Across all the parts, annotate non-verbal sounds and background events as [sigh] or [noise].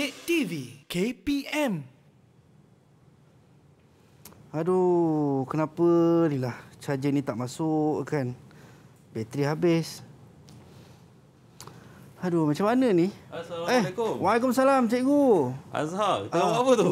Update TV KPM. Aduh, kenapa ni lah charger ni tak masuk kan? Bateri habis. Aduh, macam mana ni? Assalamualaikum. Eh, Waalaikumsalam, cikgu. Azhar, kita uh, apa tu?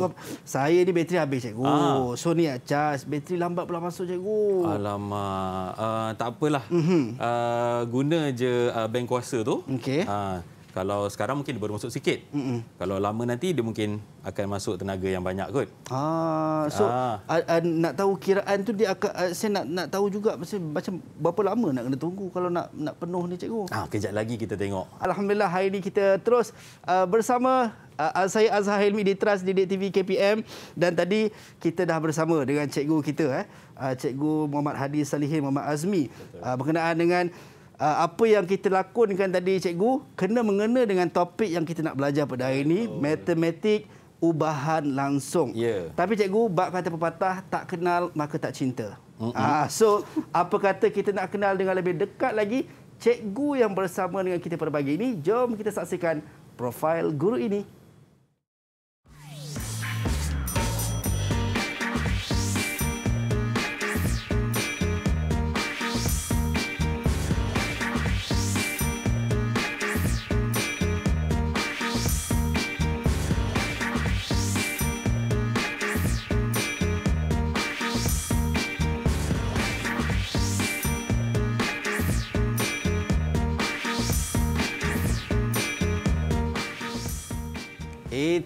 Saya ni bateri habis, cikgu. Ah. So ni nak charge. Bateri lambat pula masuk, cikgu. Alamak. Uh, tak apalah. Mm -hmm. uh, guna je uh, bank kuasa tu. Okay. Uh, kalau sekarang mungkin dia baru masuk sikit. Mm -mm. Kalau lama nanti dia mungkin akan masuk tenaga yang banyak kot. Ah, so ah. Uh, uh, nak tahu kiraan tu dia akan uh, saya nak nak tahu juga macam, macam berapa lama nak kena tunggu kalau nak nak penuh ni cikgu. Ah, kejap lagi kita tengok. Alhamdulillah hari ini kita terus uh, bersama uh, saya Azhar Helmi di Trust di DTV KPM dan tadi kita dah bersama dengan cikgu kita eh. Uh, cikgu Muhammad Hadi Salihin Muhammad Azmi uh, berkenaan dengan Uh, apa yang kita lakonkan tadi cikgu kena mengena dengan topik yang kita nak belajar pada hari ini oh. matematik ubahan langsung. Yeah. Tapi cikgu bab kata pepatah tak kenal maka tak cinta. Mm-hmm. Ah so apa kata kita nak kenal dengan lebih dekat lagi cikgu yang bersama dengan kita pada pagi ini jom kita saksikan profil guru ini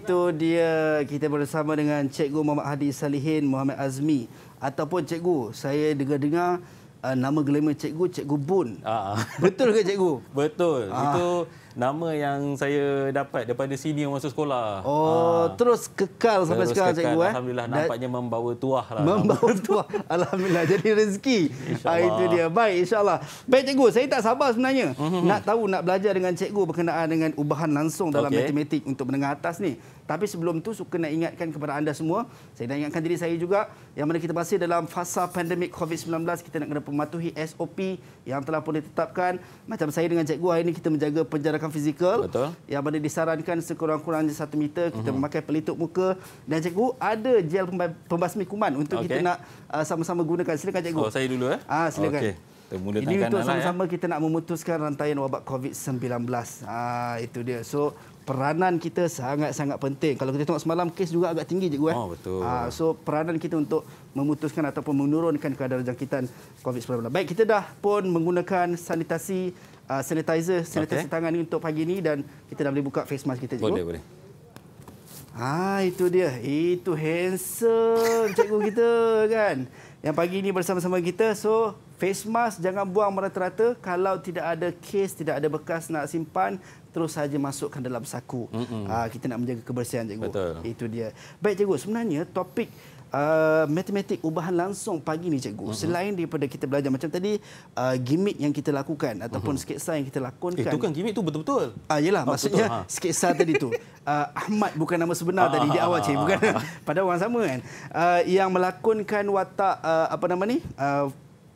itu dia kita bersama dengan Cikgu Muhammad Hadi Salihin Muhammad Azmi ataupun Cikgu saya dengar-dengar uh, nama glamour Cikgu Cikgu Bun. Aa. Ah. Betul ke Cikgu? [laughs] Betul. Aa. Ah. Itu nama yang saya dapat daripada senior masa sekolah. Oh, Aa. Ah. terus kekal sampai terus sekarang kekal. Cikgu eh. Alhamdulillah nampaknya membawa tuah lah. Membawa [laughs] tuah. Alhamdulillah jadi rezeki. Ha, itu dia. Baik insyaAllah. Baik Cikgu, saya tak sabar sebenarnya. Mm-hmm. Nak tahu, nak belajar dengan Cikgu berkenaan dengan ubahan langsung dalam okay. matematik untuk menengah atas ni. Tapi sebelum tu suka nak ingatkan kepada anda semua, saya nak ingatkan diri saya juga yang mana kita masih dalam fasa pandemik COVID-19 kita nak kena mematuhi SOP yang telah pun ditetapkan. Macam saya dengan cikgu hari ini kita menjaga penjarakan fizikal. Betul. Yang mana disarankan sekurang-kurangnya satu meter kita uh-huh. memakai pelitup muka dan cikgu ada gel pembasmi kuman untuk okay. kita nak uh, sama-sama gunakan. Silakan cikgu. Oh, saya dulu eh. Ah, silakan. Okay. Mula Ini untuk lah, ya. sama-sama ya. kita nak memutuskan rantaian wabak COVID-19. Ha, itu dia. So peranan kita sangat-sangat penting. Kalau kita tengok semalam kes juga agak tinggi juga. gue. Eh? Oh, betul. Ha, so peranan kita untuk memutuskan ataupun menurunkan kadar jangkitan COVID-19. Baik, kita dah pun menggunakan sanitasi uh, sanitizer, sanitasi okay. tangan ini untuk pagi ini dan kita dah boleh buka face mask kita. Cikgu. Boleh, boleh. Ha, itu dia. Itu handsome cikgu kita kan. Yang pagi ini bersama-sama kita. So, Face mask jangan buang merata-rata. Kalau tidak ada kes, tidak ada bekas nak simpan, terus saja masukkan dalam saku. Mm-hmm. Uh, kita nak menjaga kebersihan, Cikgu. Betul. Itu dia. Baik, Cikgu. Sebenarnya topik uh, matematik ubahan langsung pagi ni, Cikgu. Mm-hmm. Selain daripada kita belajar macam tadi, uh, gimmick yang kita lakukan ataupun mm-hmm. sketsa yang kita lakonkan. Itu eh, kan gimmick tu betul-betul. Uh, yelah, oh, maksudnya betul, ha? sketsa tadi tu. Uh, [laughs] Ahmad bukan nama sebenar tadi di awal cik bukan [laughs] pada orang sama kan uh, yang melakonkan watak uh, apa nama ni uh,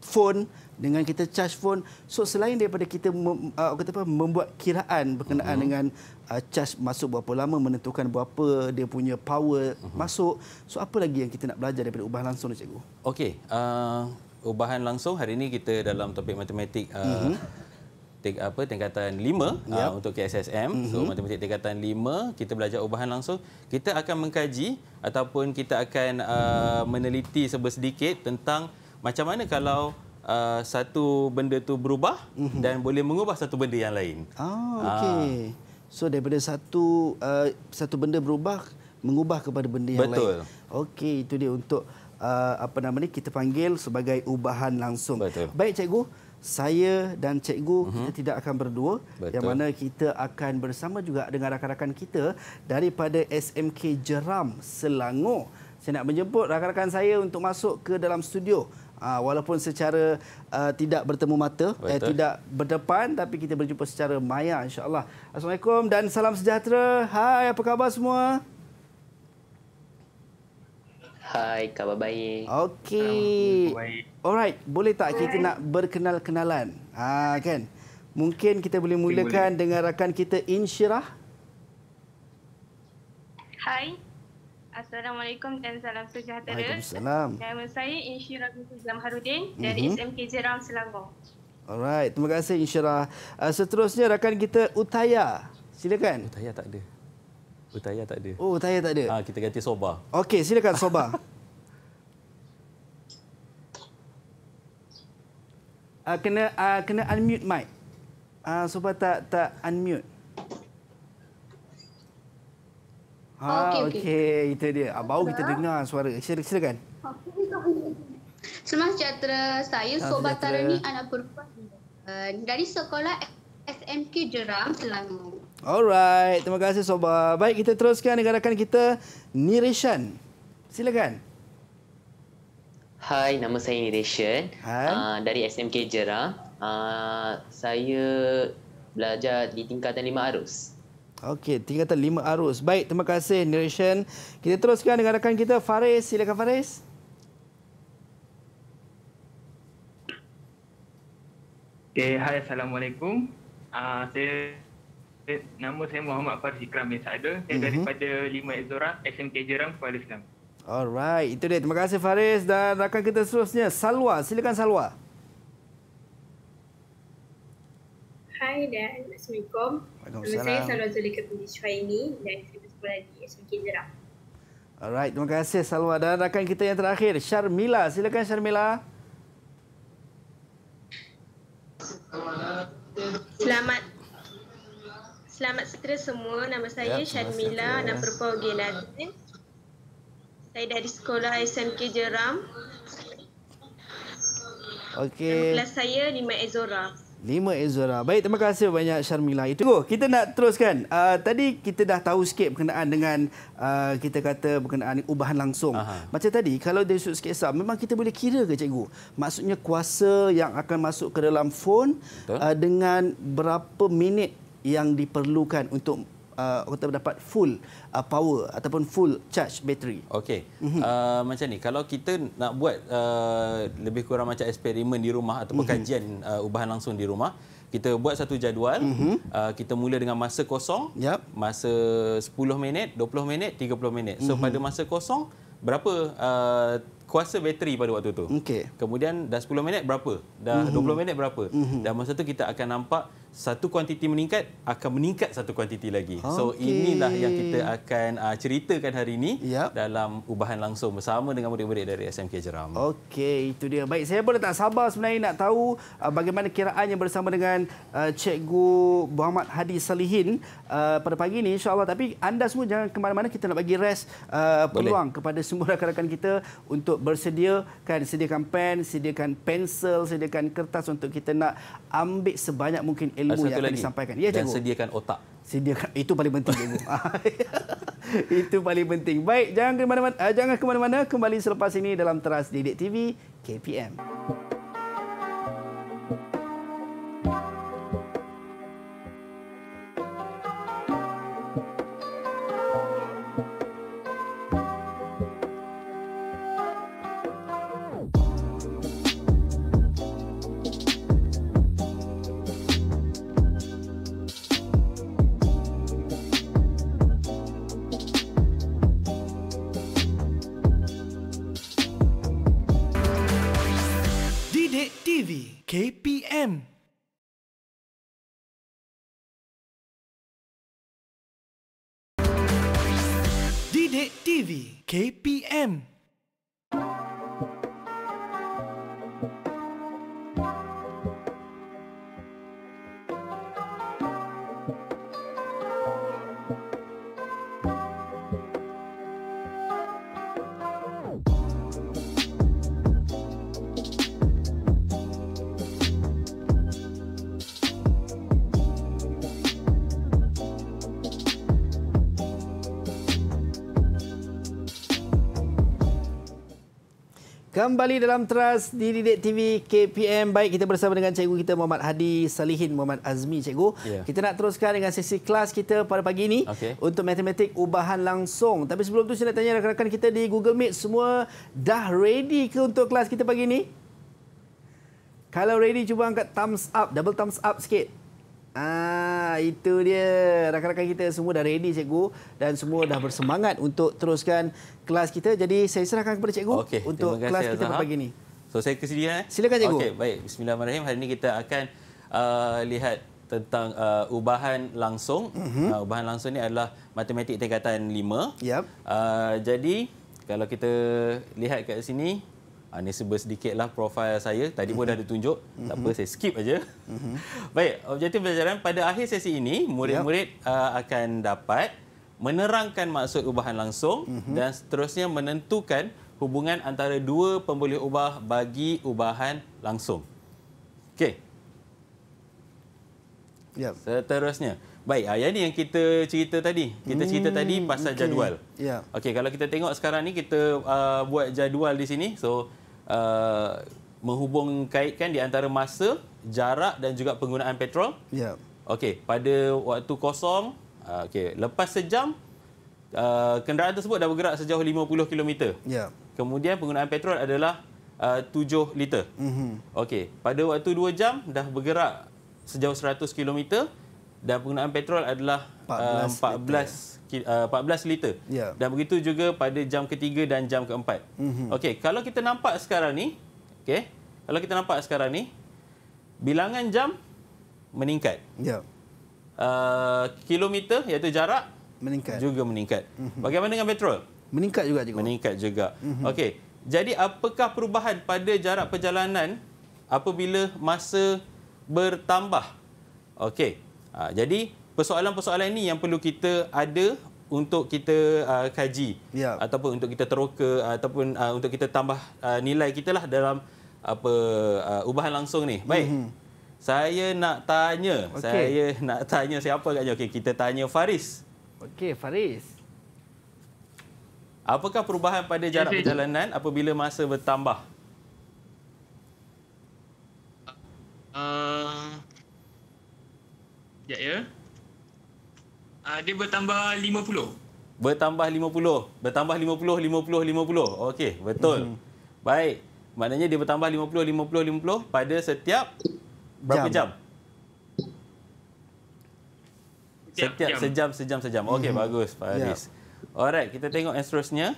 phone dengan kita charge phone so selain daripada kita uh, kata apa membuat kiraan berkenaan uh-huh. dengan uh, charge masuk berapa lama menentukan berapa dia punya power uh-huh. masuk so apa lagi yang kita nak belajar daripada ubah langsung ni cikgu okey uh, ubahan langsung hari ini kita dalam topik matematik uh, uh-huh. Mhm. Ting, apa tingkatan 5 yep. uh, untuk KSSM mm-hmm. so matematik tingkatan 5 kita belajar ubahan langsung kita akan mengkaji ataupun kita akan uh, mm. meneliti sebesedikit tentang macam mana kalau uh, satu benda tu berubah mm -hmm. dan boleh mengubah satu benda yang lain. Ah, ah. okey. Ah. So daripada satu uh, satu benda berubah mengubah kepada benda yang Betul. lain. Betul. Okey, itu dia untuk uh, apa nama ni kita panggil sebagai ubahan langsung. Betul. Baik cikgu saya dan cikgu uh mhm. -huh. kita tidak akan berdua Betul. yang mana kita akan bersama juga dengan rakan-rakan kita daripada SMK Jeram Selangor. Saya nak menjemput rakan-rakan saya untuk masuk ke dalam studio Uh, walaupun secara uh, tidak bertemu mata, eh, tidak berdepan tapi kita berjumpa secara maya Insyaallah. Assalamualaikum dan salam sejahtera. Hai, apa khabar semua? Hai, khabar baik. Okey. Alright, boleh tak Hai. kita nak berkenal-kenalan? Ha, kan? Mungkin kita boleh mulakan boleh. dengan rakan kita Insyirah. Hai, Assalamualaikum dan salam sejahtera. Waalaikumsalam. Nama saya Insyirah binti Zamharudin dari mm-hmm. SMK Jeram Selangor. Alright, terima kasih Insyirah. Uh, seterusnya rakan kita Utaya. Silakan. Utaya tak ada. Utaya tak ada. Oh, Utaya tak ada. Ah, kita ganti Soba. Okey, silakan Soba. Uh, [laughs] kena uh, kena unmute mic. Ah uh, sobat tak tak unmute. Ha, oh, okey, okey. Okay. Itu dia. Ha, baru kita dengar suara. Sil silakan. Selamat sejahtera. Saya Sobat Tarani, anak perempuan eh, dari sekolah SMK Jeram, Selangor. Alright. Terima kasih, Sobat. Baik, kita teruskan dengan rakan kita, Nirishan. Silakan. Hai, nama saya Nirishan. Hai. Uh, dari SMK Jeram. Uh, saya belajar di tingkatan Lima Arus. Okey, tiga kata lima arus. Baik, terima kasih narration. Kita teruskan dengan rakan kita Faris. Silakan Faris. Okey, hai assalamualaikum. Ah uh, saya nama saya Muhammad Faris Ikram bin Saada. Saya mm daripada lima Ezora SMK Jerang Kuala Selangor. Alright, itu dia. Terima kasih Faris dan rakan kita seterusnya Salwa. Silakan Salwa. Salwa. Hai dan Assalamualaikum. Nama saya Salwa Zulika binti Shuaini dan saya sekolah di SMK Jerak. Alright, terima kasih Salwa dan rakan kita yang terakhir, Sharmila. Silakan Sharmila. Selamat Selamat sejahtera semua. Nama saya ya, Sharmila dan Perpau Gelatin. Saya dari sekolah SMK Jeram. Okey. kelas saya lima Ezora. Lima Ezra. Baik, terima kasih banyak Sharmila. Itu. Oh, kita nak teruskan. Uh, tadi kita dah tahu sikit berkenaan dengan uh, kita kata berkenaan ubahan langsung. Aha. Macam tadi, kalau dia sudut skesa, memang kita boleh kira ke cikgu? Maksudnya kuasa yang akan masuk ke dalam phone uh, dengan berapa minit yang diperlukan untuk uh, kita dapat full uh, power ataupun full charge battery. Okey. Mm-hmm. Uh, macam ni kalau kita nak buat uh, lebih kurang macam eksperimen di rumah ataupun mm-hmm. kajian uh, ubahan langsung di rumah kita buat satu jadual mm-hmm. uh, kita mula dengan masa kosong yep. masa 10 minit 20 minit 30 minit so mm-hmm. pada masa kosong berapa uh, kuasa bateri pada waktu tu okay. kemudian dah 10 minit berapa dah mm-hmm. 20 minit berapa mm-hmm. dan masa tu kita akan nampak satu kuantiti meningkat akan meningkat satu kuantiti lagi. Okay. So inilah yang kita akan uh, ceritakan hari ini yep. dalam ubahan langsung bersama dengan murid-murid dari SMK Jeram. Okey, itu dia. Baik, saya pun tak sabar sebenarnya nak tahu uh, bagaimana kiraannya bersama dengan uh, Cikgu Muhammad Hadi Salihin uh, pada pagi ini insya-Allah tapi anda semua jangan ke mana-mana kita nak bagi rest uh, peluang Boleh. kepada semua rakan-rakan kita untuk bersedia kan sediakan pen, sediakan pensel, sediakan kertas untuk kita nak ambil sebanyak mungkin ilmu satu yang lagi. disampaikan. Ya, Dan sediakan otak. Sediakan itu paling penting cikgu. [laughs] itu paling penting. Baik, jangan ke mana-mana, eh, jangan ke mana-mana, kembali selepas ini dalam teras Didik TV KPM. KPM. Didik TV KPM. Kembali dalam Trust di Didik TV KPM. Baik, kita bersama dengan cikgu kita Muhammad Hadi Salihin Muhammad Azmi, cikgu. Yeah. Kita nak teruskan dengan sesi kelas kita pada pagi ini okay. untuk matematik ubahan langsung. Tapi sebelum tu saya nak tanya rakan-rakan kita di Google Meet, semua dah ready ke untuk kelas kita pagi ini? Kalau ready, cuba angkat thumbs up, double thumbs up sikit. Ah, itu dia. Rakan-rakan kita semua dah ready cikgu dan semua dah bersemangat untuk teruskan kelas kita. Jadi saya serahkan kepada cikgu okay. untuk kasih, kelas kita pada pagi ini. So saya kesedia eh. Silakan cikgu. Okey, baik. Bismillahirrahmanirrahim. Hari ini kita akan uh, lihat tentang uh, ubahan langsung. Mm -hmm. uh, ubahan langsung ini adalah matematik tingkatan 5. Yep. Uh, jadi kalau kita lihat kat sini Uh, ni sebut sedikitlah profil saya. Tadi pun dah ditunjuk. Tak apa, saya skip aja. Mhm. Baik, objektif pelajaran pada akhir sesi ini, murid-murid uh, akan dapat menerangkan maksud ubahan langsung mhm. dan seterusnya menentukan hubungan antara dua pemboleh ubah bagi ubahan langsung. Okey. Ya. Seterusnya. Seterusnya. Baik, ah, yang ini yang kita cerita tadi. Kita hmm, cerita tadi pasal okay. jadual. Yeah. Okey, kalau kita tengok sekarang ni kita uh, buat jadual di sini. So uh, ah, menghubung kaitkan di antara masa, jarak dan juga penggunaan petrol. Ya. Yeah. Okey, pada waktu kosong, uh, okey, lepas sejam uh, kenderaan tersebut dah bergerak sejauh 50 km. Ya. Yeah. Kemudian penggunaan petrol adalah uh, 7 liter. Mhm. Mm okey, pada waktu 2 jam dah bergerak sejauh 100 km dan penggunaan petrol adalah 14 uh, 14 liter. Uh, 14 liter. Yeah. Dan begitu juga pada jam ketiga dan jam keempat. Mm -hmm. Okey, kalau kita nampak sekarang ni, okey. Kalau kita nampak sekarang ni, bilangan jam meningkat. Ya. Uh, kilometer iaitu jarak meningkat. Juga meningkat. Mm -hmm. Bagaimana dengan petrol? Meningkat juga juga. Meningkat juga. Mm -hmm. Okey. Jadi apakah perubahan pada jarak perjalanan apabila masa bertambah? Okey. Ha, jadi persoalan-persoalan ini yang perlu kita ada untuk kita uh, kaji ya. ataupun untuk kita teroka ataupun uh, untuk kita tambah uh, nilai kita lah dalam apa uh, ubahan langsung ni. Baik. Mm-hmm. Saya nak tanya, okay. saya nak tanya siapa katanya. Okey, kita tanya Faris. Okey, Faris. Apakah perubahan pada jarak Cik. perjalanan apabila masa bertambah? Uh, Sekejap ya. Uh, dia bertambah 50. Bertambah 50. Bertambah 50, 50, 50. Okey, betul. Hmm. Baik. Maknanya dia bertambah 50, 50, 50 pada setiap berapa jam? jam? Setiap jam. sejam, sejam, sejam. Okey, hmm. bagus, Pak ya. Aris. Yeah. Alright, kita tengok yang seterusnya.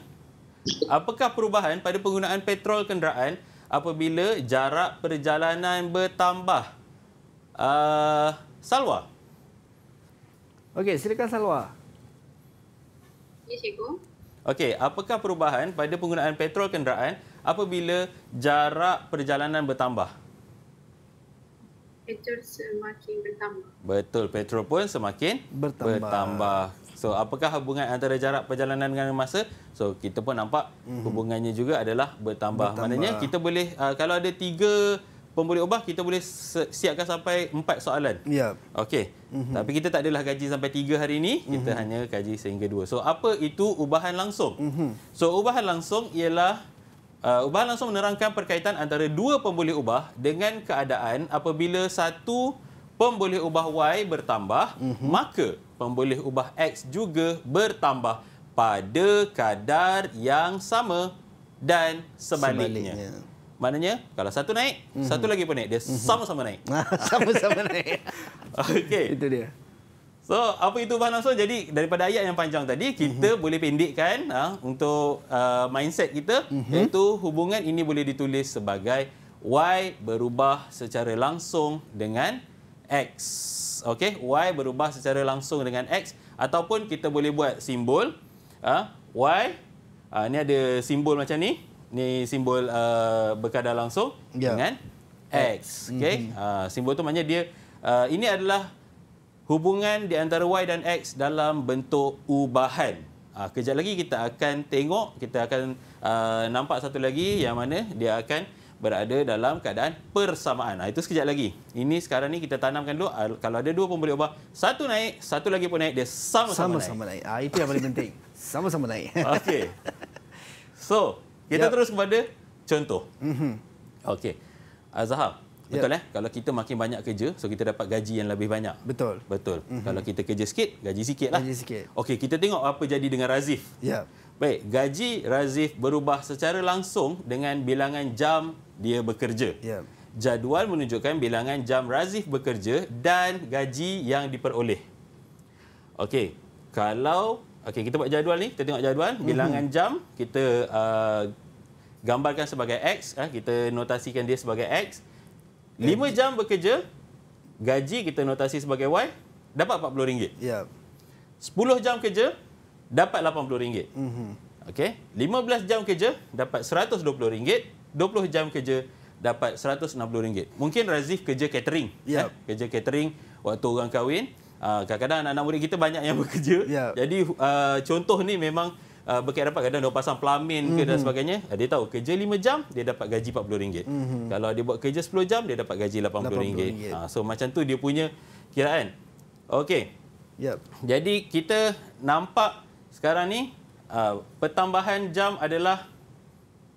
Apakah perubahan pada penggunaan petrol kenderaan apabila jarak perjalanan bertambah? Uh, Salwa? Salwa? Okey, silakan Salwa. Ya, Cikgu. Okey, apakah perubahan pada penggunaan petrol kenderaan apabila jarak perjalanan bertambah? Petrol semakin bertambah. Betul, petrol pun semakin bertambah. bertambah. So, apakah hubungan antara jarak perjalanan dengan masa? So, kita pun nampak mhm. hubungannya juga adalah bertambah. bertambah. Maknanya kita boleh, uh, kalau ada tiga pemberi ubah kita boleh siapkan sampai 4 soalan. Ya. Okey. Mm-hmm. Tapi kita tak adalah gaji sampai 3 hari ini, kita mm-hmm. hanya gaji sehingga 2. So apa itu ubahan langsung? Mm-hmm. So ubahan langsung ialah Uh, ubahan langsung menerangkan perkaitan antara dua pemboleh ubah dengan keadaan apabila satu pemboleh ubah Y bertambah mm-hmm. maka pemboleh ubah X juga bertambah pada kadar yang sama dan sebaliknya. sebaliknya. Maknanya kalau satu naik, mm -hmm. satu lagi pun naik. Dia sama-sama mm -hmm. naik. Sama-sama naik. [laughs] [laughs] Okey. Itu dia. So, apa itu bahan langsung? Jadi, daripada ayat yang panjang tadi, kita mm -hmm. boleh pendekkan uh, untuk uh, mindset kita mm -hmm. iaitu hubungan ini boleh ditulis sebagai Y berubah secara langsung dengan X. Okey, Y berubah secara langsung dengan X ataupun kita boleh buat simbol uh, Y. Uh, ha, ini ada simbol macam ni ni simbol uh, berkadar langsung yeah. dengan X. Okay? Mm -hmm. uh, simbol tu maknanya dia, uh, ini adalah hubungan di antara Y dan X dalam bentuk ubahan. Uh, kejap lagi kita akan tengok, kita akan uh, nampak satu lagi mm -hmm. yang mana dia akan berada dalam keadaan persamaan. Ah, itu sekejap lagi. Ini sekarang ni kita tanamkan dulu. Kalau ada dua pun boleh ubah. Satu naik, satu lagi pun naik. Dia sama-sama naik. Sama-sama naik. Ah, itu yang paling penting. Sama-sama naik. Okey. [laughs] So, kita yep. terus kepada contoh. Mm-hmm. Okey. Azhar, betul yep. eh? Kalau kita makin banyak kerja, so kita dapat gaji yang lebih banyak. Betul. Betul. Mm-hmm. Kalau kita kerja sikit, gaji sikit lah. Gaji sikit. Okey, kita tengok apa jadi dengan Razif. Ya. Yep. Baik, gaji Razif berubah secara langsung dengan bilangan jam dia bekerja. Ya. Yep. Jadual menunjukkan bilangan jam Razif bekerja dan gaji yang diperoleh. Okey, kalau Okey, kita buat jadual ni. Kita tengok jadual. Bilangan mm -hmm. jam, kita uh, gambarkan sebagai X. Uh, kita notasikan dia sebagai X. 5 eh. jam bekerja, gaji kita notasi sebagai Y, dapat RM40. Ya. Yeah. 10 jam kerja, dapat RM80. Mm -hmm. Okey. 15 jam kerja, dapat RM120. 20 jam kerja, dapat RM160. Mungkin Razif kerja catering. Ya. Yeah. Eh? Kerja catering waktu orang kahwin. Ah, kadang-kadang anak-anak murid kita banyak yang [laughs] bekerja. Ya. Jadi uh, contoh ni memang uh, berkait dapat kadang dia pasang pelamin mm-hmm. dan mhm. sebagainya. Dia tahu kerja 5 jam dia dapat gaji RM40. Mm-hmm. Kalau dia buat kerja 10 jam dia dapat gaji RM80. rm Uh, so macam tu dia punya kiraan. Okey. Ya. Jadi kita nampak sekarang ni uh, pertambahan jam adalah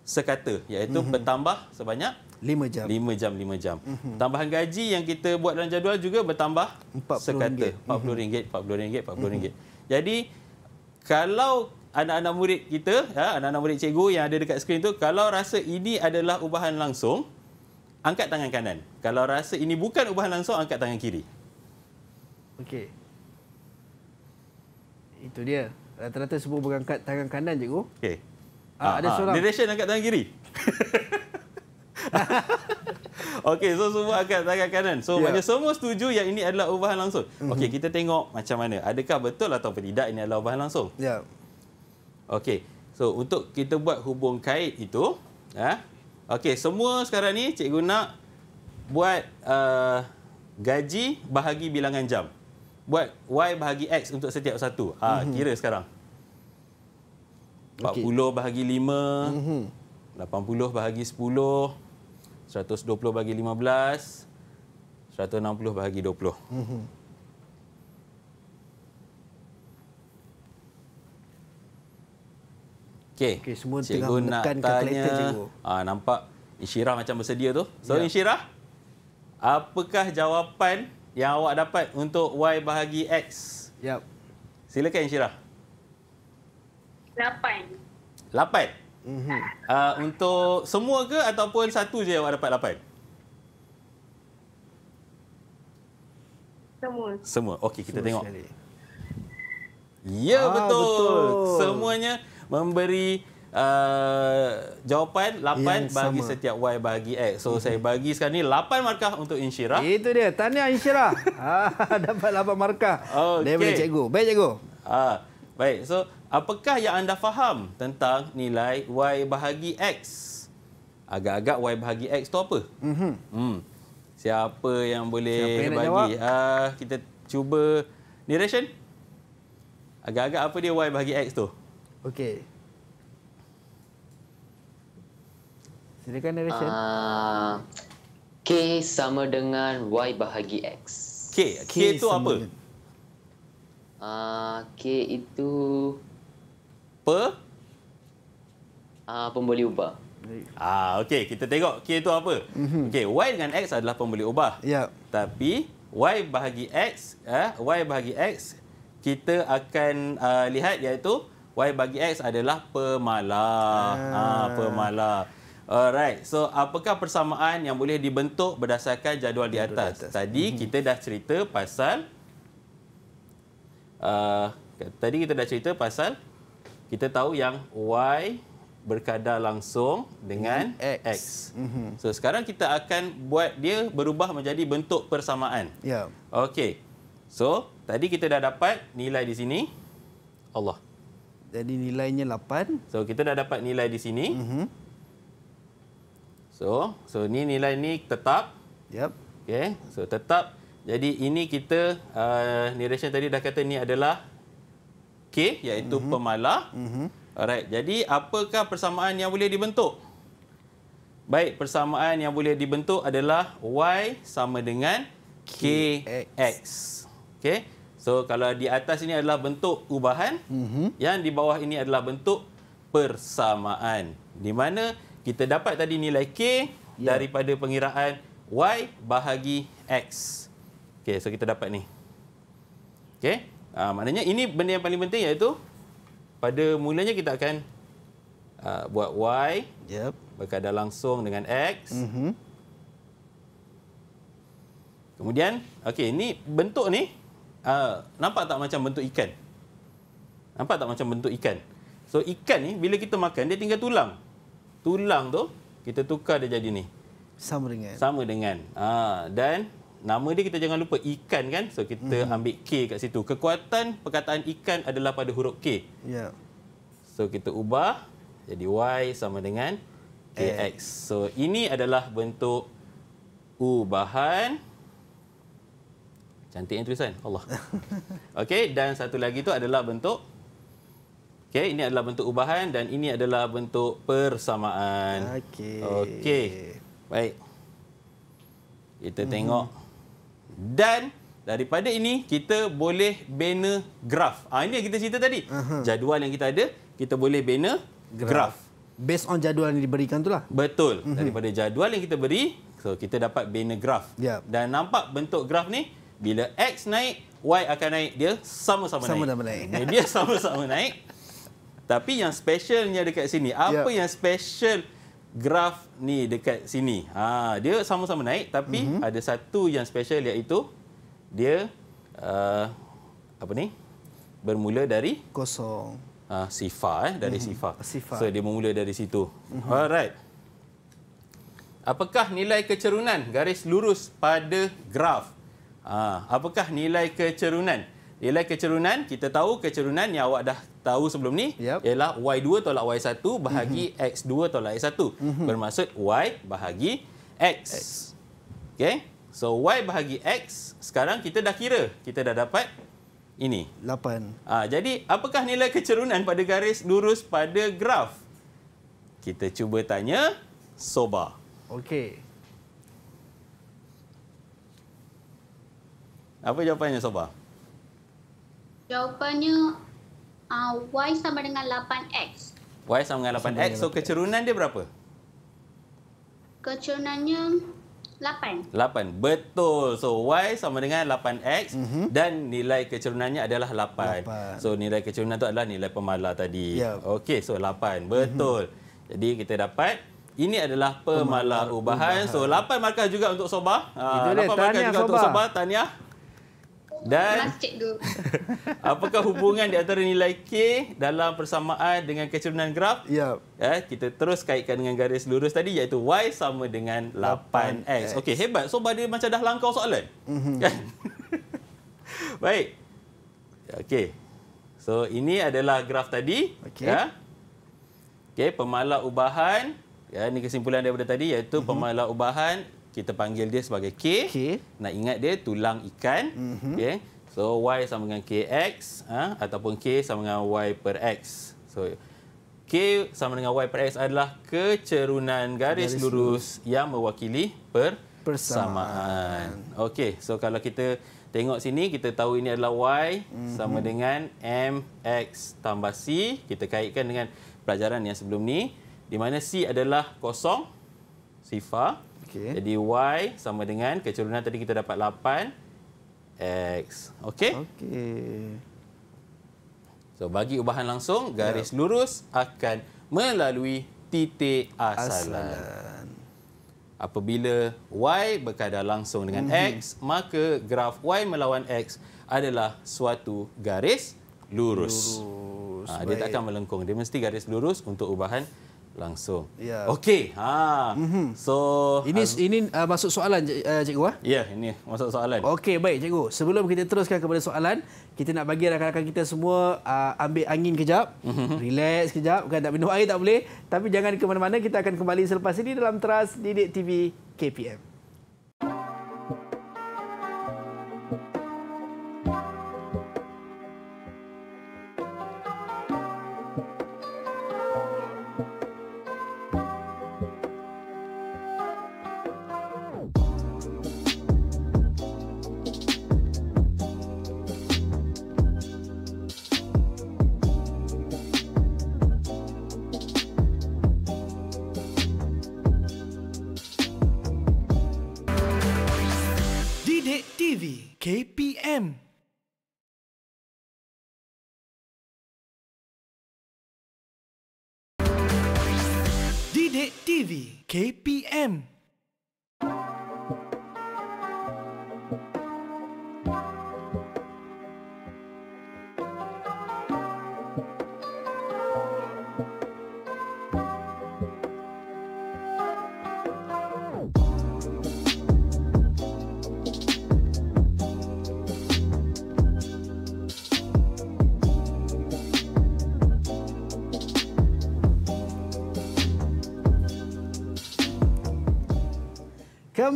sekata iaitu mm-hmm. bertambah sebanyak Lima jam. lima jam lima jam. Mm -hmm. Tambahan gaji yang kita buat dalam jadual juga bertambah 40 sekata. ringgit, 40 mhm. ringgit, 40 ringgit, 40 mm -hmm. ringgit. Jadi kalau anak-anak murid kita, ya, anak-anak murid cikgu yang ada dekat skrin tu kalau rasa ini adalah ubahan langsung, angkat tangan kanan. Kalau rasa ini bukan ubahan langsung, angkat tangan kiri. Okey. Itu dia. Rata-rata semua berangkat tangan kanan cikgu. Okey. Ah, ada ha. seorang. Direction angkat tangan kiri. [laughs] [laughs] Okey, so semua akan tangan kanan. So, yeah. maknanya semua setuju yang ini adalah ubahan langsung. Mm-hmm. Okey, kita tengok macam mana. Adakah betul atau tidak ini adalah ubahan langsung? Ya. Yeah. Okey. So, untuk kita buat hubung kait itu, ya. Ha? Eh? Okey, semua sekarang ni cikgu nak buat uh, gaji bahagi bilangan jam. Buat Y bahagi X untuk setiap satu. Ha, mm-hmm. kira sekarang. 40 bahagi 5. Mm-hmm. 80 bahagi 10. 120 bagi 15, 160 bagi 20. Mm -hmm. Okey, okay, semua cikgu tengah nak tanya, ah, nampak Insyirah macam bersedia tu. So, yeah. Insyirah, apakah jawapan yang awak dapat untuk Y bahagi X? Yep. Silakan, Insyirah. 8. 8? Mm-hmm. Uh, untuk semua ke ataupun satu je yang awak dapat 8? Semua. Semua. Okey, kita semua tengok. Sekali. Ya, ah, betul. betul. Semuanya memberi uh, jawapan 8 yang bagi sama. setiap Y bagi X. So, mm-hmm. saya bagi sekarang ni 8 markah untuk Insyirah. Itu dia. Tanya Insyirah. [laughs] ah, [laughs] dapat 8 markah. Okay. Dari cikgu. Baik, cikgu. Uh, Baik, so apakah yang anda faham tentang nilai y bahagi x? Agak-agak y bahagi x tu apa? Mm-hmm. Hmm. Siapa yang boleh Siapa yang bagi? Uh, kita cuba narration. Agak-agak apa dia y bahagi x tu? Okey. Silakan narration. Uh, ah, k sama dengan y bahagi x. K, k, k tu apa? Dengan. Okay, itu... Apa? Uh, pemboleh ubah. Ah, okey, kita tengok K itu apa. Mhm. Okey, Y dengan X adalah pembeli ubah. Ya. Yep. Tapi Y bahagi X, eh, Y bahagi X, kita akan uh, lihat iaitu Y bagi X adalah pemalah. Ah. ah, pemalah. Alright, so apakah persamaan yang boleh dibentuk berdasarkan jadual di atas? Jadual di atas. Tadi mm -hmm. kita dah cerita pasal uh, tadi kita dah cerita pasal kita tahu yang y berkadar langsung dengan x. x. Mhm. So sekarang kita akan buat dia berubah menjadi bentuk persamaan. Ya. Okey. So tadi kita dah dapat nilai di sini Allah. Jadi nilainya 8. So kita dah dapat nilai di sini. Uh-huh. So so ni nilai ni tetap. Yep. Okey. So tetap jadi ini kita uh, Nirashan tadi dah kata ni adalah K iaitu mm -hmm. pemalah. Mm -hmm. Alright. Jadi apakah persamaan yang boleh dibentuk? Baik, persamaan yang boleh dibentuk adalah Y sama dengan KX. KX. Okay. So kalau di atas ini adalah bentuk ubahan, mm -hmm. yang di bawah ini adalah bentuk persamaan. Di mana kita dapat tadi nilai K yeah. daripada pengiraan Y bahagi X. Okey, so kita dapat ni. Okey. Ha, maknanya ini benda yang paling penting iaitu pada mulanya kita akan ha, buat y yep. berkadar langsung dengan x. Mm -hmm. Kemudian, okey, ini bentuk ni ha, nampak tak macam bentuk ikan? Nampak tak macam bentuk ikan? So ikan ni bila kita makan dia tinggal tulang. Tulang tu kita tukar dia jadi ni. Sama dengan. Sama dengan. Ha, dan nama dia kita jangan lupa ikan kan so kita mm-hmm. ambil k kat situ kekuatan perkataan ikan adalah pada huruf k ya yeah. so kita ubah jadi y sama dengan kx eh. so ini adalah bentuk ubahan cantik yang tulisan Allah [laughs] okey dan satu lagi tu adalah bentuk okey ini adalah bentuk ubahan dan ini adalah bentuk persamaan okey okey baik kita mhm. tengok hmm. Dan daripada ini kita boleh bina graf. Ha, ah, ini yang kita cerita tadi. Uh -huh. Jadual yang kita ada, kita boleh bina graf. Based on jadual yang diberikan itulah. Betul. Uh mhm. -huh. Daripada jadual yang kita beri, so kita dapat bina graf. Yeah. Dan nampak bentuk graf ni bila X naik, Y akan naik. Dia sama-sama naik. Sama-sama naik. Eh, dia sama-sama naik. Tapi yang specialnya dekat sini, apa yeah. yang special graf ni dekat sini. Ha, dia sama-sama naik tapi mm -hmm. ada satu yang special iaitu dia uh, apa ni? bermula dari kosong. Ha, sifar eh dari mm -hmm. sifar. sifar. So dia bermula dari situ. Mm -hmm. Alright. Apakah nilai kecerunan garis lurus pada graf? Ha, apakah nilai kecerunan? ialah kecerunan kita tahu kecerunan yang awak dah tahu sebelum ni yep. ialah y2 tolak y1 bahagi mm -hmm. x2 tolak x1 mm -hmm. bermaksud y bahagi x, x. okey so y bahagi x sekarang kita dah kira kita dah dapat ini 8 ha, ah, jadi apakah nilai kecerunan pada garis lurus pada graf kita cuba tanya soba okey apa jawapannya soba Jawapannya uh, Y sama dengan 8X. Y sama dengan 8X. So kecerunan dia berapa? Kecerunannya 8. 8. Betul. So Y sama dengan 8X mm -hmm. dan nilai kecerunannya adalah 8. 8. So nilai kecerunan itu adalah nilai pemalar tadi. Yep. Okey. So 8. Betul. Mm -hmm. Jadi kita dapat... Ini adalah pemalar, ubahan. ubahan. So, 8 markah juga untuk Sobah. 8 ah, markah juga Sobah. untuk Sobah. Tahniah. Dan masjid tu. [laughs] Apakah hubungan di antara nilai K dalam persamaan dengan kecerunan graf? Ya. ya. Kita terus kaitkan dengan garis lurus tadi iaitu Y sama dengan 8X. 8X. Okey, hebat. So, badai macam dah langkau soalan. Mm -hmm. kan? [laughs] Baik. Okey. So, ini adalah graf tadi. Okey. Ya. Okey, pemalak ubahan. Ya, ini kesimpulan daripada tadi iaitu mm -hmm. pemalak ubahan kita panggil dia sebagai K. K. Nak ingat dia tulang ikan. Mm -hmm. okay. So, Y sama dengan KX ha? ataupun K sama dengan Y per X. So, K sama dengan Y per X adalah kecerunan garis, garis lurus yang mewakili per persamaan. Okey, so kalau kita tengok sini, kita tahu ini adalah Y mm -hmm. sama dengan MX tambah C. Kita kaitkan dengan pelajaran yang sebelum ni. Di mana C adalah kosong, sifar. Okey. Jadi y sama dengan keturunan tadi kita dapat 8 x. Okey? Okey. So bagi ubahan langsung garis yep. lurus akan melalui titik asalan. asalan. Apabila y berkadar langsung dengan mm -hmm. x, maka graf y melawan x adalah suatu garis lurus. lurus. Ha, dia tak akan melengkung. Dia mesti garis lurus untuk ubahan langsung. Ya. Okey. Ha. Mm-hmm. So ini az- ini uh, masuk soalan uh, cikgu ah? Ya, ini masuk soalan. Okey, baik cikgu. Sebelum kita teruskan kepada soalan, kita nak bagi rakan-rakan kita semua uh, ambil angin kejap, mm-hmm. relax kejap, bukan nak minum air tak boleh, tapi jangan ke mana-mana, kita akan kembali selepas ini dalam teras Didik TV KPM. Mm-hmm.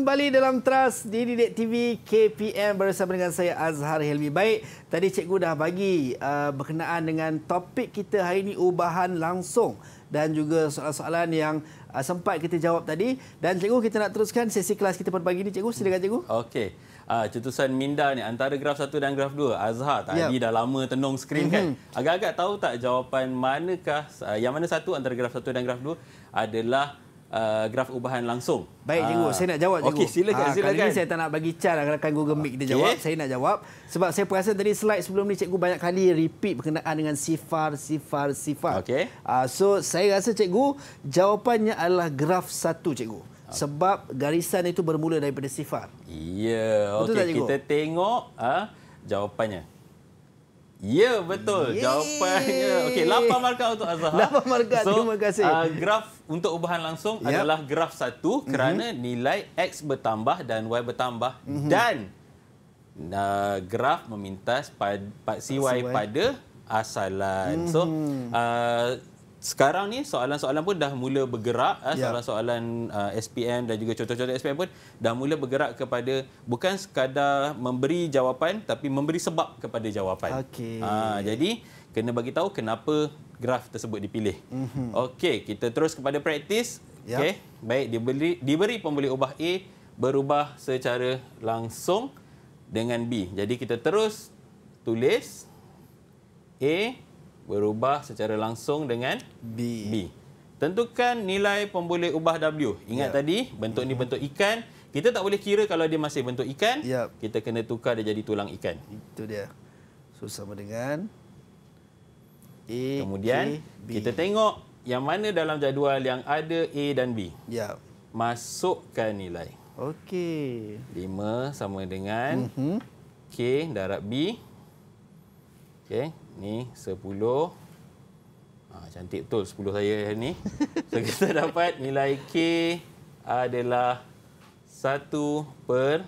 kembali dalam Trust di Dididik TV KPM bersama dengan saya Azhar Helmi. Baik, tadi cikgu dah bagi uh, berkenaan dengan topik kita hari ini ubahan langsung dan juga soalan-soalan yang uh, sempat kita jawab tadi. Dan cikgu kita nak teruskan sesi kelas kita pada pagi ini. Cikgu, silakan cikgu. Okey. Uh, cetusan minda ni antara graf satu dan graf dua. Azhar tadi yep. Ya. dah lama tenung skrin kan mhm. agak-agak tahu tak jawapan manakah uh, yang mana satu antara graf satu dan graf dua adalah uh, graf ubahan langsung. Baik, cikgu. Uh, saya nak jawab, cikgu. Okey, silakan, uh, silakan. Kali ini saya tak nak bagi cara lah rakan Google Meet okay. dia jawab. Saya nak jawab. Sebab saya perasan tadi slide sebelum ni cikgu banyak kali repeat berkenaan dengan sifar, sifar, sifar. okay Uh, ah, so, saya rasa cikgu, jawapannya adalah graf satu, cikgu. Sebab garisan itu bermula daripada sifar. Ya. Yeah. okay kita tengok uh, jawapannya. Ya, betul. Yeay. Jawapannya. Okey, 8 markah untuk Azhar. 8 markah. So, Terima kasih. Uh, graf untuk ubahan langsung yep. adalah graf satu mm -hmm. kerana mhm. nilai X bertambah dan Y bertambah. Mm -hmm. Dan uh, graf memintas pad, pad, pad, CY, CY pada asalan. Mm -hmm. So, mhm. uh, sekarang ni soalan-soalan pun dah mula bergerak yeah. Ya. soalan-soalan uh, eh, SPM dan juga contoh-contoh SPM pun dah mula bergerak kepada bukan sekadar memberi jawapan tapi memberi sebab kepada jawapan. Okey. Uh, jadi kena bagi tahu kenapa graf tersebut dipilih. Mm-hmm. Okey, kita terus kepada praktis. Yeah. Okey. Baik diberi diberi pembeli ubah A berubah secara langsung dengan B. Jadi kita terus tulis A berubah secara langsung dengan B. B. Tentukan nilai pemboleh ubah W. Ingat yeah. tadi, bentuk mm -hmm. ni mhm. bentuk ikan. Kita tak boleh kira kalau dia masih bentuk ikan. Yep. Kita kena tukar dia jadi tulang ikan. Itu dia. So, sama dengan A, Kemudian, A, kita tengok yang mana dalam jadual yang ada A dan B. Yep. Masukkan nilai. Okey. 5 sama dengan mm -hmm. K darab B. Okey, Ni 10. Ha, ah, cantik betul 10 saya hari ni. [laughs] So kita dapat nilai K adalah 1 per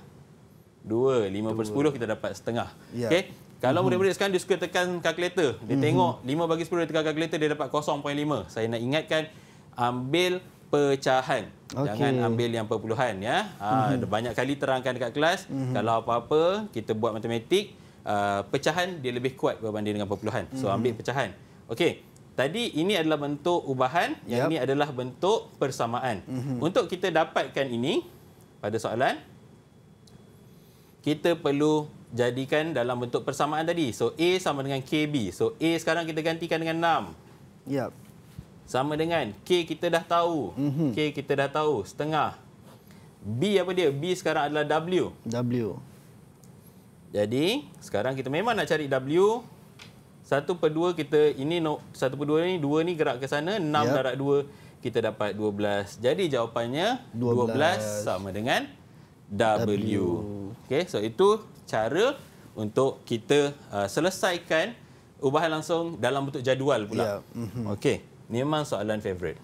2. 5 2. per 10 kita dapat setengah. Ya. Okay. Kalau murid-murid sekarang dia suka tekan kalkulator. Dia mm-hmm. tengok 5 bagi 10 dia tekan kalkulator dia dapat 0.5. Saya nak ingatkan ambil pecahan. Okay. Jangan ambil yang perpuluhan ya. Ha, mm-hmm. banyak kali terangkan dekat kelas mm-hmm. kalau apa-apa kita buat matematik Uh, pecahan dia lebih kuat berbanding dengan perpuluhan. So mm -hmm. ambil pecahan. Okey. Tadi ini adalah bentuk ubahan, yang ini adalah bentuk persamaan. Mm -hmm. Untuk kita dapatkan ini pada soalan kita perlu jadikan dalam bentuk persamaan tadi. So A sama dengan KB. So A sekarang kita gantikan dengan 6. Yep. Sama dengan K kita dah tahu. Mm -hmm. K kita dah tahu setengah. B apa dia? B sekarang adalah W. W. Jadi, sekarang kita memang nak cari W. satu per dua kita ini no 1 per dua ni dua ni gerak ke sana enam yep. darab dua kita dapat dua belas Jadi jawapannya dua belas sama dengan W. w. Okey, so itu cara untuk kita uh, selesaikan ubahan langsung dalam bentuk jadual pula. Yep. Mhm. Okey, memang soalan favorite.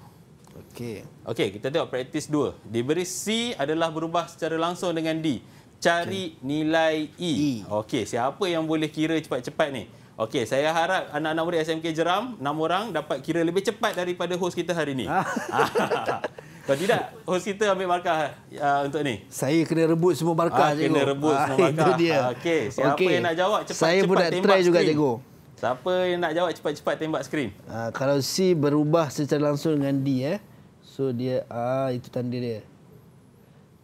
Okey. Okey, kita tengok praktis dua Diberi C adalah berubah secara langsung dengan D cari okay. nilai E. e. Okey, siapa yang boleh kira cepat-cepat ni? Okey, saya harap anak-anak murid SMK Jeram, 6 orang dapat kira lebih cepat daripada host kita hari ini. Ah. [laughs] Kalau tidak, host kita ambil markah uh, untuk ni. Saya kena rebut semua markah, ah, cikgu. Kena rebut ah, semua [laughs] markah. Itu dia. Okey, siapa okay. yang nak jawab cepat-cepat saya cepat, Saya pun juga, cikgu. Siapa yang nak jawab cepat-cepat tembak skrin? Ah, kalau C berubah secara langsung dengan D, eh. so dia ah, itu tanda dia.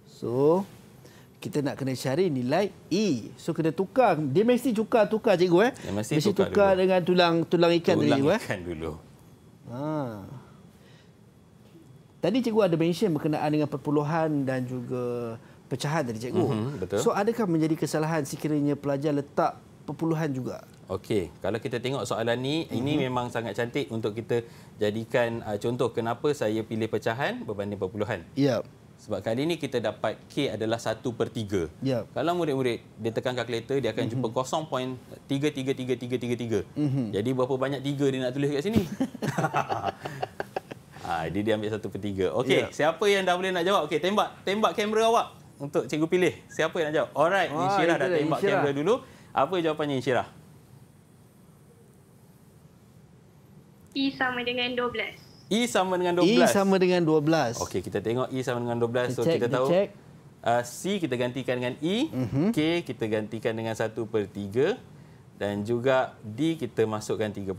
So, kita nak kena cari nilai E. So kena tukar. Dia mesti tukar tukar cikgu eh. Dia mesti, mesti tukar, tukar dengan tulang tulang ikan tulang tadi cikgu eh. Tulang ikan dulu. Ha. Tadi cikgu ada mention berkenaan dengan perpuluhan dan juga pecahan tadi cikgu. Mm-hmm, betul. So adakah menjadi kesalahan sekiranya pelajar letak perpuluhan juga? Okey, kalau kita tengok soalan ni, mm-hmm. ini mhm. memang sangat cantik untuk kita jadikan uh, contoh kenapa saya pilih pecahan berbanding perpuluhan. Ya. Yep. Sebab kali ini kita dapat K adalah 1 per 3. Ya. Kalau murid-murid dia tekan kalkulator, dia akan jumpa 0.333333. Mm -hmm. mm -hmm. Jadi berapa banyak 3 dia nak tulis kat sini? ha, [laughs] ah, jadi dia ambil 1 per 3. Okay, ya. siapa yang dah boleh nak jawab? Okay, tembak. Tembak kamera awak untuk cikgu pilih. Siapa yang nak jawab? Alright, oh, Insyirah dah tembak Inshira. kamera dulu. Apa jawapannya Insyirah? P sama dengan 12. E sama dengan 12. E sama dengan 12. Okey, kita tengok E sama dengan 12. Kita so, check, kita tahu check. Uh, C kita gantikan dengan E. Uh mhm. -huh. K kita gantikan dengan 1 per 3. Dan juga D kita masukkan 36.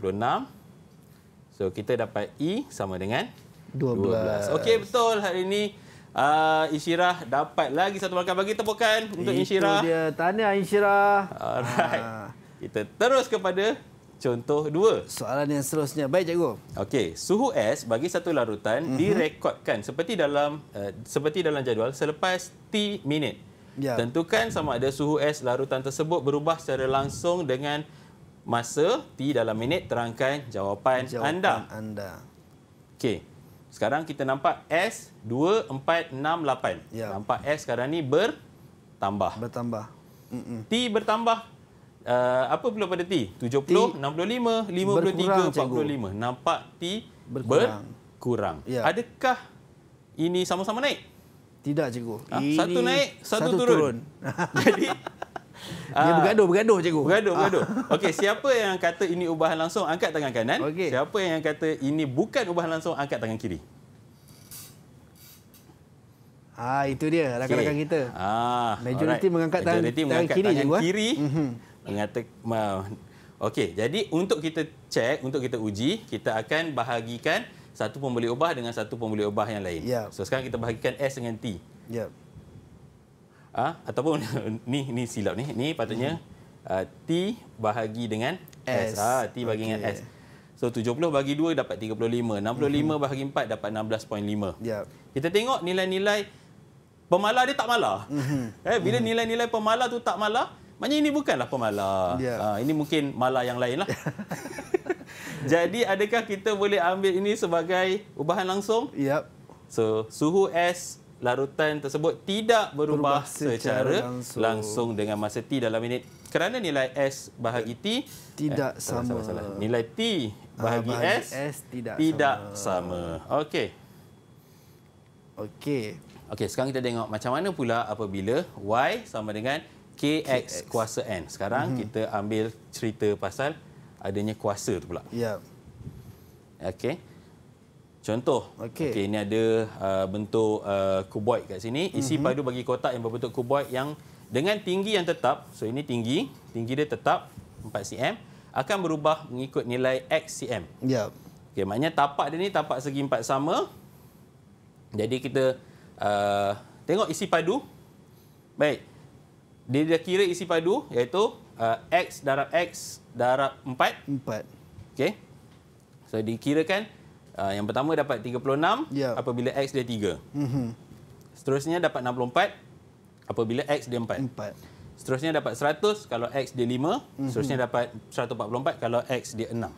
So, kita dapat E sama dengan 12. 12. Okey, betul. Hari ini uh, Insyirah dapat lagi satu markah. Bagi tepukan untuk Itu Insyirah. Itu dia. Tahniah, Insyirah. Alright. Ha. Kita terus kepada contoh dua. Soalan yang seterusnya. Baik, cikgu. Okey, suhu es bagi satu larutan mm-hmm. direkodkan seperti dalam uh, seperti dalam jadual selepas T minit. Ya. Tentukan sama ada suhu es larutan tersebut berubah secara langsung dengan masa T dalam minit terangkan jawapan, jawapan anda. anda. Okey. Sekarang kita nampak S2468. Ya. Nampak S sekarang ni bertambah. Bertambah. Mm-mm. T bertambah uh, apa pula pada T? 70, T 65, 53, berkurang, 45. Nampak T berkurang. berkurang. Ya. Adakah ini sama-sama naik? Tidak, cikgu. Ha? Satu naik, satu, satu turun. turun. [laughs] Jadi... [laughs] Dia ah, bergaduh, bergaduh cikgu. Bergaduh, bergaduh. Ah. Okey, siapa yang kata ini ubahan langsung, angkat tangan kanan. Okay. Siapa yang kata ini bukan ubahan langsung, angkat tangan kiri. Ah, itu dia rakan-rakan okay. kita. Ah, Majoriti right. mengangkat, mengangkat tangan kiri. Tangan kiri. Mm -hmm mengatakan okey jadi untuk kita check untuk kita uji kita akan bahagikan satu pembeli ubah dengan satu pembeli ubah yang lain yeah. so sekarang kita bahagikan s dengan t ya yeah. ha? ataupun [laughs] ni ni silap ni ni patutnya hmm. uh, t bahagi dengan s, s. Ha, t bahagi okay. dengan s so 70 bagi 2 dapat 35 65 hmm. bahagi 4 dapat 16.5 ya yeah. kita tengok nilai-nilai pemalah dia tak malah hmm. eh bila hmm. nilai-nilai pemalah tu tak malah Maknanya ini bukanlah pemala. Ya. Uh, ini mungkin malah yang lainlah. [laughs] Jadi adakah kita boleh ambil ini sebagai ubahan langsung? Ya. So, suhu es larutan tersebut tidak berubah, berubah secara, secara langsung. langsung dengan masa T dalam minit. Kerana nilai S bahagi T tidak eh, sama. Salah, salah. Nilai T bahagi, ah, bahagi S, S tidak, tidak sama. sama. Okey. Okey. Okey, sekarang kita tengok macam mana pula apabila Y sama dengan KX, kuasa N. Sekarang mm-hmm. kita ambil cerita pasal adanya kuasa tu pula. Ya. Yeah. Okey. Contoh. Okey. Okay, ini ada uh, bentuk uh, kuboid kat sini. Isi mm-hmm. padu bagi kotak yang berbentuk kuboid yang dengan tinggi yang tetap. So ini tinggi, tinggi dia tetap 4 cm akan berubah mengikut nilai X cm. Ya. Yeah. Okey, maknanya tapak dia ni tapak segi empat sama. Jadi kita uh, tengok isi padu. Baik dia dah kira isi padu iaitu uh, x darab x darab 4. 4. Okey. So dikirakan uh, yang pertama dapat 36 yep. Ya. apabila x dia 3. Mm-hmm. Seterusnya dapat 64 apabila x dia 4. 4. Seterusnya dapat 100 kalau x dia 5. Mm-hmm. Seterusnya dapat 144 kalau x dia 6.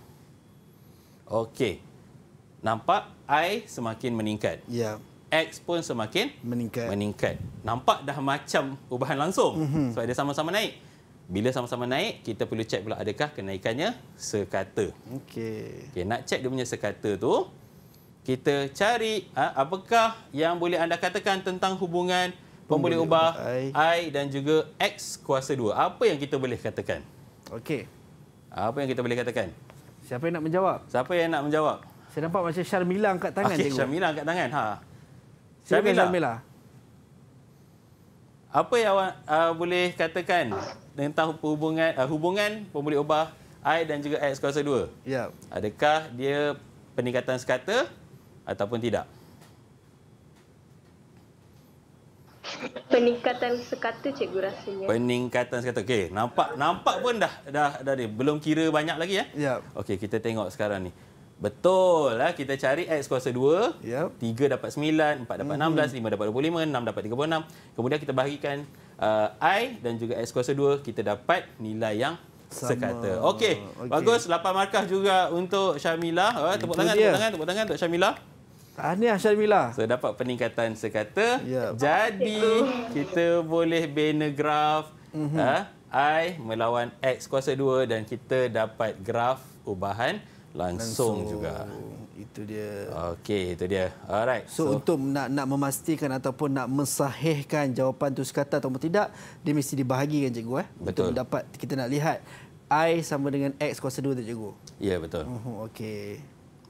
Okey. Nampak i semakin meningkat. Ya. Yep. X pun semakin meningkat. meningkat. Nampak dah macam ubahan langsung. Mm-hmm. Sebab dia sama-sama naik. Bila sama-sama naik, kita perlu cek pula adakah kenaikannya sekata. Okey. Okey, nak cek dia punya sekata tu, kita cari ha, apakah yang boleh anda katakan tentang hubungan pemboleh ubah I. I dan juga X kuasa 2. Apa yang kita boleh katakan? Okey. Apa yang kita boleh katakan? Siapa yang nak menjawab? Siapa yang nak menjawab? Saya nampak macam Syarmila angkat tangan. Okey, Syarmila angkat tangan. Ha. Syamila. Syamila. Lah. Lah. Apa yang awak uh, boleh katakan tentang hubungan uh, hubungan pemulih ubah I dan juga X sekolah 2? Ya. Adakah dia peningkatan sekata ataupun tidak? Peningkatan sekata cikgu rasanya. Peningkatan sekata. Okey, nampak nampak pun dah dah dah ni. Belum kira banyak lagi ya. Ya. Yeah. Okey, kita tengok sekarang ni. Betul. lah Kita cari X kuasa 2. Yep. 3 dapat 9, 4 dapat mm -hmm. 16, 5 dapat 25, 6 dapat 36. Kemudian kita bahagikan uh, I dan juga X kuasa 2. Kita dapat nilai yang Sama. sekata. Okey. Okay. Bagus. 8 markah juga untuk Syamila. Ha? Tepuk tangan, tepuk tangan, tepuk tangan untuk Syamila. Tahniah Syarmila. So, dapat peningkatan sekata. Yeah. Jadi, kita boleh bina graf mm -hmm. uh, I melawan X kuasa 2 dan kita dapat graf ubahan langsung so, juga. Itu dia. Okey, itu dia. Alright. So, so untuk nak nak memastikan ataupun nak mensahihkan jawapan tu sekata atau tidak, dia mesti dibahagikan cikgu eh. Betul. Untuk dapat kita nak lihat i sama dengan x kuasa 2 tu cikgu. Ya, yeah, betul. Uhuh, okey.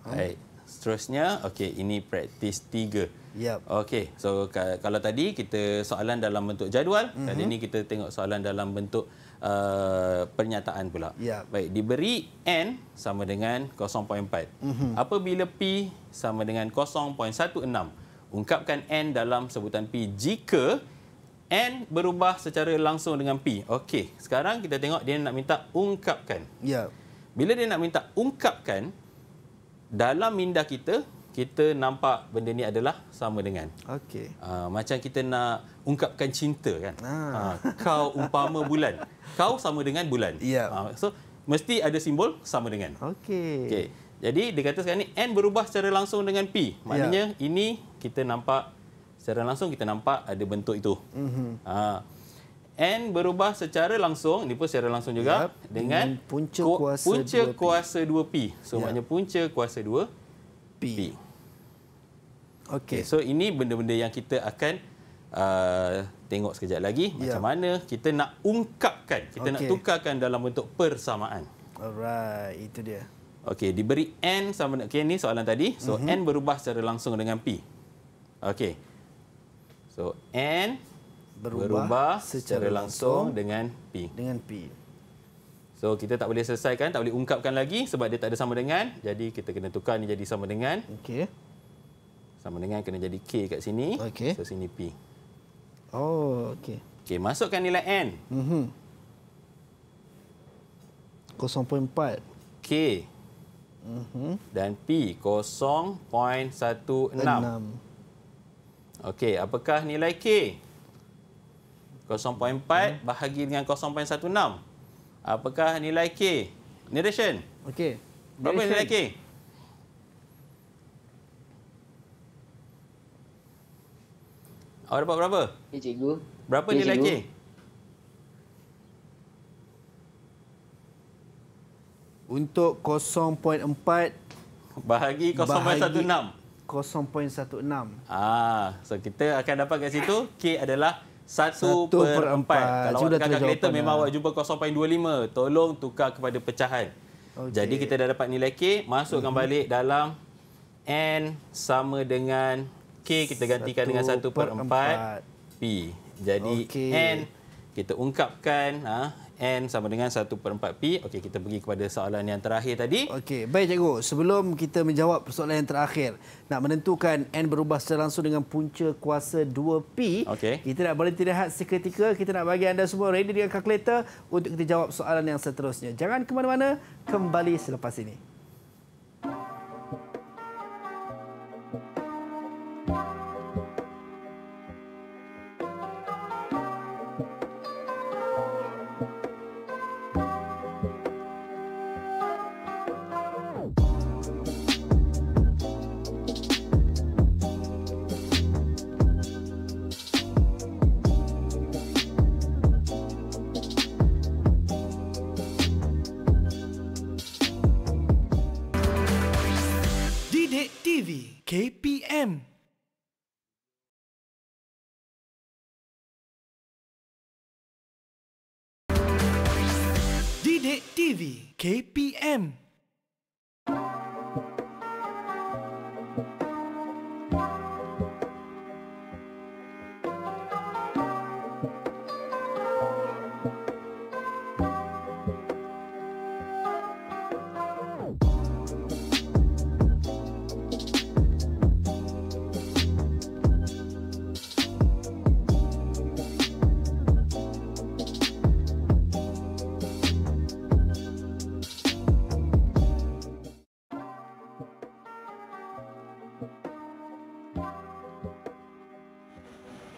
Ha? Baik. Seterusnya, okey, ini praktis tiga. Yep. Okey, so kalau tadi kita soalan dalam bentuk jadual, mm -hmm. kali ini kita tengok soalan dalam bentuk uh, pernyataan pula. Ya. Baik, diberi N sama dengan 0.4. Mm -hmm. Apabila P sama dengan 0.16, ungkapkan N dalam sebutan P jika N berubah secara langsung dengan P. Okey, sekarang kita tengok dia nak minta ungkapkan. Ya. Bila dia nak minta ungkapkan, dalam minda kita, kita nampak benda ni adalah sama dengan. Okey. Uh, macam kita nak ungkapkan cinta kan. Ha. Uh, kau umpama bulan. Kau sama dengan bulan. Ya. Yep. Uh, ah, so mesti ada simbol sama dengan. Okey. Okey. Jadi dikatakan ni n berubah secara langsung dengan p. Maknanya yep. Ya. ini kita nampak secara langsung kita nampak ada bentuk itu. Mhm. Mm uh, n berubah secara langsung ni pun secara langsung juga yep. dengan, dengan punca kuasa punca 2P. kuasa 2p. So yep. Ya. maknanya punca kuasa 2 p. p. Okay. okay. So ini benda-benda yang kita akan uh, tengok sekejap lagi yeah. macam mana kita nak ungkapkan, kita okay. nak tukarkan dalam bentuk persamaan. Alright, itu dia. Okey, diberi n sama dengan okay, ni soalan tadi. So mm -hmm. n berubah secara langsung dengan p. Okey. So n berubah, berubah secara, secara langsung, langsung dengan p. Dengan p. So kita tak boleh selesaikan, tak boleh ungkapkan lagi sebab dia tak ada sama dengan. Jadi kita kena tukar ni jadi sama dengan. Okey. Sama dengan kena jadi K kat sini. Okay. So sini P. Oh, okey. Okey, masukkan nilai N. Mhm. Mm 0.4 K. Mhm. Mm Dan P 0.16. Okey, apakah nilai K? 0.4 mm. bahagi dengan 0.16. Apakah nilai K? Narration. Okey. Berapa nilai K? Awak dapat berapa? Ya, cikgu. Berapa ya, nilai cikgu. cikgu? Untuk 0.4 bahagi 0.16. 0.16. Ah, so kita akan dapat kat situ K adalah 1/4. Kalau awak kat kereta memang lah. awak jumpa 0.25. Tolong tukar kepada pecahan. Okay. Jadi kita dah dapat nilai K, masukkan mm -hmm. balik dalam N sama dengan K kita gantikan satu dengan 1 per 4 P. Jadi okay. N kita ungkapkan ha, N sama dengan 1 per 4 P. Okey, kita pergi kepada soalan yang terakhir tadi. Okey, baik cikgu. Sebelum kita menjawab soalan yang terakhir, nak menentukan N berubah secara langsung dengan punca kuasa 2 P. Okey. Kita nak boleh rehat seketika. Kita nak bagi anda semua ready dengan kalkulator untuk kita jawab soalan yang seterusnya. Jangan ke mana-mana. Kembali selepas ini.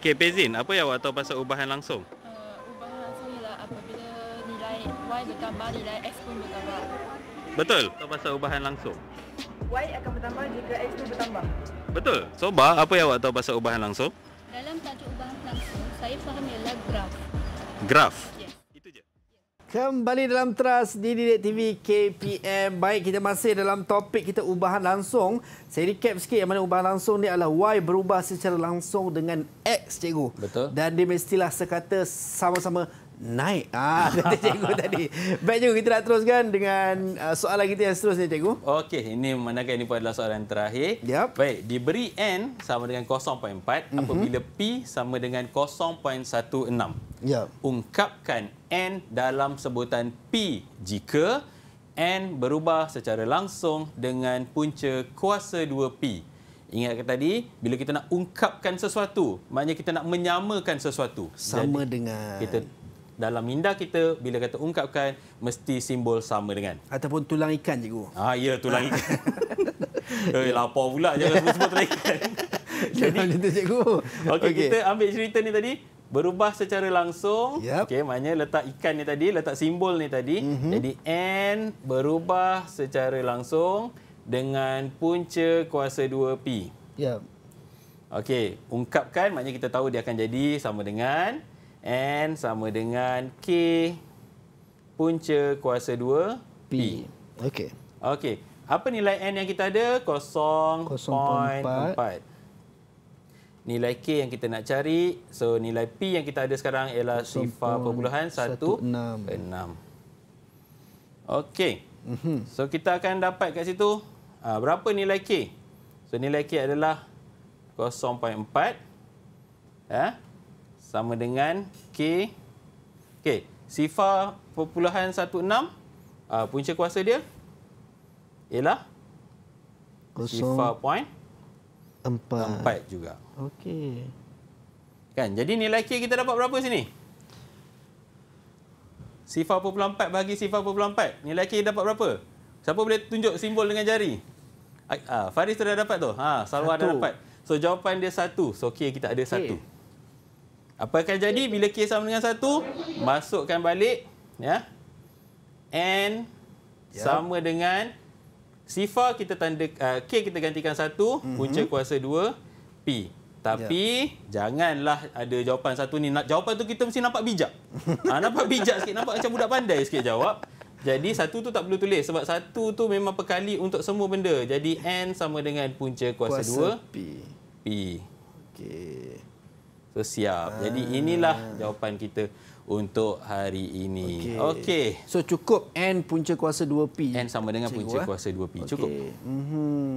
Okey, Bezin, apa yang awak tahu pasal ubahan langsung? Uh, ubahan langsung ialah apabila nilai Y bertambah, nilai X pun bertambah. Betul. Apa pasal ubahan langsung? Y akan bertambah jika X pun bertambah. Betul. Soba, apa yang awak tahu pasal ubahan langsung? Dalam tajuk ubahan langsung, saya faham ialah graf. Graf? Ya. Yeah. Kembali dalam Trust di Didik TV KPM. Baik, kita masih dalam topik kita ubahan langsung. Saya recap sikit yang mana ubahan langsung ni adalah Y berubah secara langsung dengan X, cikgu. Betul. Dan dia mestilah sekata sama-sama naik. Ah, [laughs] kata cikgu tadi. Baik, cikgu. Kita nak teruskan dengan uh, soalan kita yang seterusnya, cikgu. Okey, ini manakah ini pun adalah soalan terakhir. Yep. Baik, diberi N sama dengan 0.4 mm -hmm. apabila P sama dengan 0.16. Ya. Yep. Ungkapkan N dalam sebutan P jika N berubah secara langsung dengan punca kuasa 2P. Ingatkan tadi, bila kita nak ungkapkan sesuatu, maknanya kita nak menyamakan sesuatu. Sama Jadi, dengan. Kita, dalam minda kita, bila kata ungkapkan, mesti simbol sama dengan. Ataupun tulang ikan, cikgu. Ah, ya, tulang ikan. [laughs] Eh, lapar pula. Jangan lah sebut tulang ikan. Jadi, Jangan itu, cikgu. Okey, okay. kita ambil cerita ni tadi berubah secara langsung. Yep. Okey, maknanya letak ikan ni tadi, letak simbol ni tadi. Mm-hmm. Jadi N berubah secara langsung dengan punca kuasa 2P. Ya. Yep. Okey, ungkapkan maknanya kita tahu dia akan jadi sama dengan N sama dengan K punca kuasa 2P. P. Okey. Okey. Apa nilai N yang kita ada? 0.4. 0.4 nilai K yang kita nak cari. So nilai P yang kita ada sekarang ialah sifar perpuluhan 1.6. Okey. Mhm. So kita akan dapat kat situ ah, berapa nilai K? So nilai K adalah 0.4 ya, sama dengan K. Okey, sifar perpuluhan 1.6 Uh, ah, punca kuasa dia ialah 0.4 Empat. Empat juga. Okey. Kan? Jadi nilai K kita dapat berapa sini? Sifar perpuluhan empat bagi sifar perpuluhan empat. Nilai K dapat berapa? Siapa boleh tunjuk simbol dengan jari? Ha, Faris tu dah dapat tu. Ha, Salwa dah dapat. So jawapan dia satu. So K kita ada okay. satu. Apa akan jadi bila K sama dengan satu? Masukkan balik. Ya. And yep. Ya. sama dengan sifar kita tanda uh, K kita gantikan satu, mm-hmm. punca kuasa dua, P. Tapi ya. janganlah ada jawapan satu ni. Jawapan tu kita mesti nampak bijak. ha, [laughs] nampak bijak sikit, nampak macam budak pandai sikit jawab. Jadi satu tu tak perlu tulis sebab satu tu memang perkali untuk semua benda. Jadi N sama dengan punca kuasa dua P. P. Okey. So siap. Ah. Jadi inilah jawapan kita untuk hari ini. Okey. Okay. So cukup n punca kuasa 2p. N sama dengan Cikgu, punca eh? kuasa 2p. Okay. Cukup. Mm -hmm.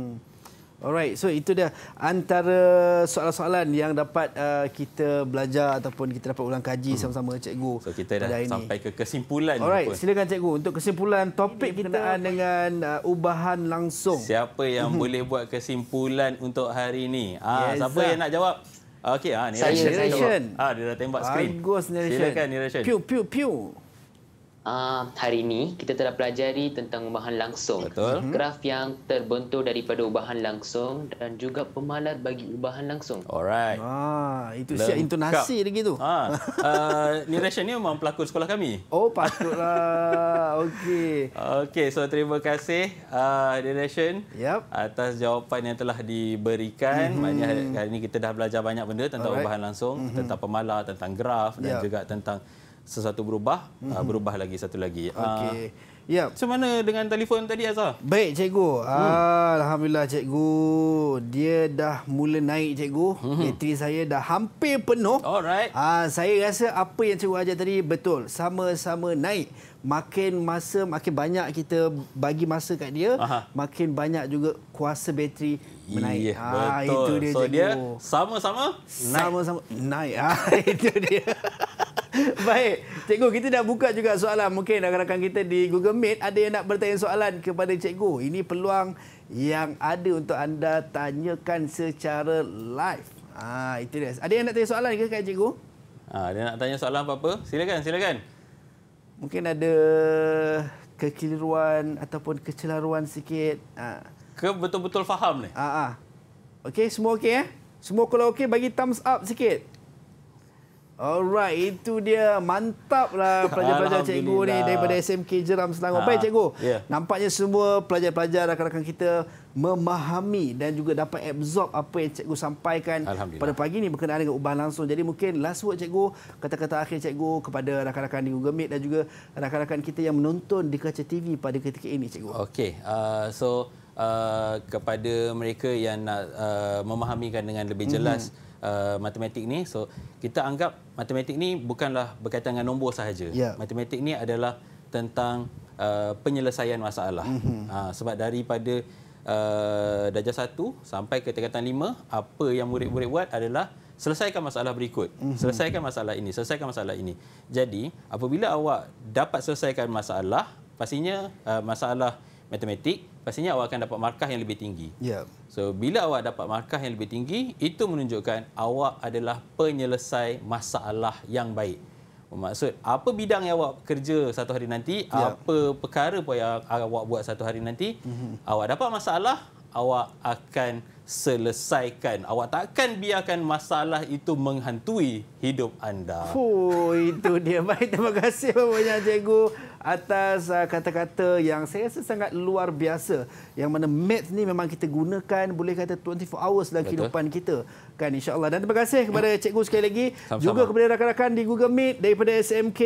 Alright, so itu dia antara soalan-soalan yang dapat uh, kita belajar ataupun kita dapat ulang kaji hmm. sama-sama hmm. cikgu. So kita dah sampai ini. ke kesimpulan Alright, silakan cikgu untuk kesimpulan topik berkenaan dengan uh, ubahan langsung. Siapa yang mhm. boleh buat kesimpulan untuk hari ini? Ah, yes, siapa sah. yang nak jawab? Okey, ha, ah, ni Saya, Ha, dia dah tembak screen. Bagus, Nirashan. Silakan, Nirashan. Piu, piu, piu. Uh, hari ini kita telah pelajari tentang ubahan langsung. Betul. Hmm. Graf yang terbentuk daripada ubahan langsung dan juga pemalar bagi ubahan langsung. Alright. Ah, itu siap intonasi lagi tu. Ha. Uh, ni memang pelakon sekolah kami. Oh, patutlah. [laughs] Okey. Okey, so terima kasih uh, ah, Niration yep. atas jawapan yang telah diberikan. Mm -hmm. Maknanya hari ini kita dah belajar banyak benda tentang Alright. ubahan langsung, mm -hmm. tentang pemalar, tentang graf dan yep. juga tentang sesuatu berubah, mm -hmm. berubah lagi satu lagi. Ah, Okey. Ya. Yep. Semana dengan telefon tadi Azhar? Baik cikgu. Ah, hmm. Alhamdulillah cikgu, dia dah mula naik cikgu. Mhm. Bateri saya dah hampir penuh. Alright. Ah saya rasa apa yang cikgu ajar tadi betul. Sama-sama naik. Makin masa makin banyak kita bagi masa kat dia, Aha. makin banyak juga kuasa bateri menaik. Yeah, itu dia. So cikgu. dia sama-sama naik. Sama-sama naik. Ah, [laughs] itu dia. [laughs] Baik, cikgu kita dah buka juga soalan. Mungkin rakan-rakan kita di Google Meet ada yang nak bertanya soalan kepada cikgu. Ini peluang yang ada untuk anda tanyakan secara live. Ah, ha, itu dia. Ada yang nak tanya soalan ke kat cikgu? ha, ada nak tanya soalan apa-apa? Silakan, silakan. Mungkin ada kekeliruan ataupun kecelaruan sikit. Ha. Ke betul-betul faham ni? Ah, ha, Ha. Okey, semua okey eh? Semua kalau okey bagi thumbs up sikit. Alright, itu dia mantaplah [laughs] pelajar-pelajar cikgu ni daripada SMK Jeram Selangor. Ha. Baik cikgu, yeah. nampaknya semua pelajar-pelajar rakan-rakan kita memahami dan juga dapat absorb apa yang cikgu sampaikan pada pagi ni berkenaan dengan ubahan langsung. Jadi mungkin last word cikgu, kata-kata akhir cikgu kepada rakan-rakan di Google Meet dan juga rakan-rakan kita yang menonton di kaca TV pada ketika ini cikgu. Okay, uh, so uh, kepada mereka yang nak uh, memahamikan dengan lebih mhm. jelas mm -hmm uh, matematik ni so kita anggap matematik ni bukanlah berkaitan dengan nombor sahaja yeah. matematik ni adalah tentang uh, penyelesaian masalah mm-hmm. uh, sebab daripada uh, darjah 1 sampai ke tingkatan lima, apa yang murid-murid buat adalah selesaikan masalah berikut mm-hmm. selesaikan masalah ini selesaikan masalah ini jadi apabila awak dapat selesaikan masalah pastinya uh, masalah matematik pastinya awak akan dapat markah yang lebih tinggi. Yeah. So bila awak dapat markah yang lebih tinggi, itu menunjukkan awak adalah penyelesai masalah yang baik. Maksud apa bidang yang awak kerja satu hari nanti, yeah. apa perkara pun yang awak buat satu hari nanti, mm-hmm. awak dapat masalah, awak akan selesaikan. Awak takkan biarkan masalah itu menghantui hidup anda. Oh, itu dia. [laughs] Baik, terima kasih banyak cikgu atas uh, kata-kata yang saya rasa sangat luar biasa. Yang mana math ni memang kita gunakan boleh kata 24 hours dalam Betul. kehidupan kita. Kan insya-Allah. Dan terima kasih kepada hmm. cikgu sekali lagi Sama-sama. juga kepada rakan-rakan di Google Meet daripada SMK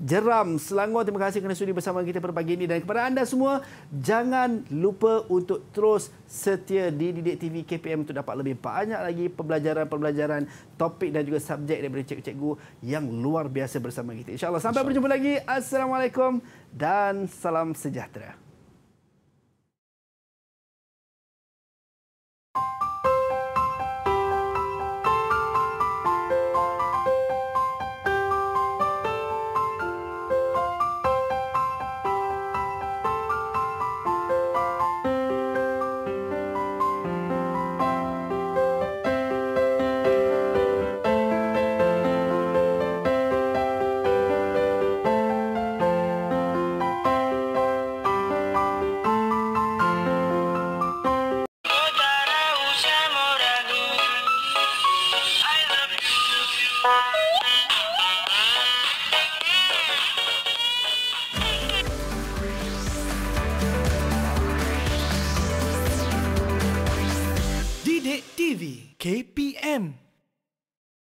Jeram Selangor. Terima kasih kerana sudi bersama kita pada pagi ini dan kepada anda semua jangan lupa untuk terus setia di Didik TV KPM untuk dapat lebih banyak lagi pembelajaran-pembelajaran topik dan juga subjek daripada cikgu-cikgu yang luar biasa bersama kita. InsyaAllah sampai Insya berjumpa lagi. Assalamualaikum dan salam sejahtera.